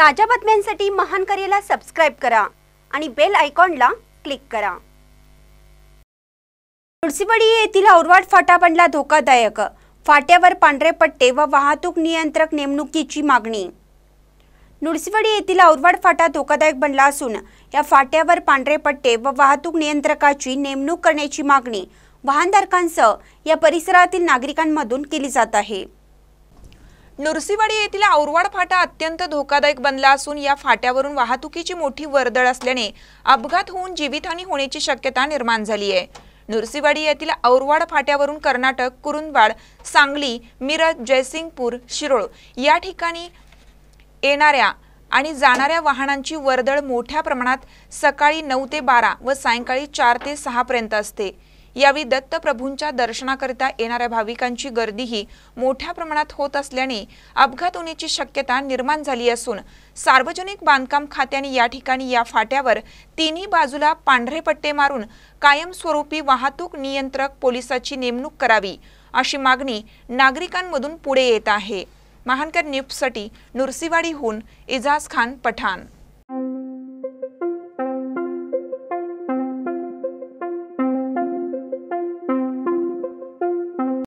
ताज्या बातम्यांसाठी महान करेला सबस्क्राईब करा आणि बेल आयकॉनला क्लिक करा तुळसीवाडी येथील औरवाड फाटा बनला धोकादायक फाट्यावर पांढरे पट्टे व वाहतूक नियंत्रक नेमणुकीची मागणी नुडसीवाडी येथील औरवाड फाटा धोकादायक बनला असून या फाट्यावर पांढरे पट्टे व वाहतूक नियंत्रकाची नेमणूक करण्याची मागणी वाहनधारकांसह या परिसरातील नागरिकांमधून केली जात आहे नुरसीवाडी येथील औरवाड फाटा अत्यंत धोकादायक बनला असून या फाट्यावरून वाहतुकीची मोठी वर्दळ असल्याने अपघात होऊन जीवितहानी होण्याची शक्यता निर्माण झाली आहे नुरसीवाडी येथील औरवाड फाट्यावरून कर्नाटक कुरुंदवाड सांगली मिरज जयसिंगपूर शिरोळ या ठिकाणी येणाऱ्या आणि जाणाऱ्या वाहनांची वर्दळ मोठ्या प्रमाणात सकाळी नऊ ते बारा व सायंकाळी चार ते सहापर्यंत असते यावेळी प्रभूंच्या दर्शनाकरिता येणाऱ्या भाविकांची गर्दीही मोठ्या प्रमाणात होत असल्याने अपघात होण्याची शक्यता निर्माण झाली असून सार्वजनिक बांधकाम खात्याने या ठिकाणी या फाट्यावर तिन्ही बाजूला पांढरे पट्टे मारून कायमस्वरूपी वाहतूक नियंत्रक पोलिसाची नेमणूक करावी अशी मागणी नागरिकांमधून पुढे येत आहे महानकर न्यूजसाठी नुरसिवाडीहून इजाज खान पठाण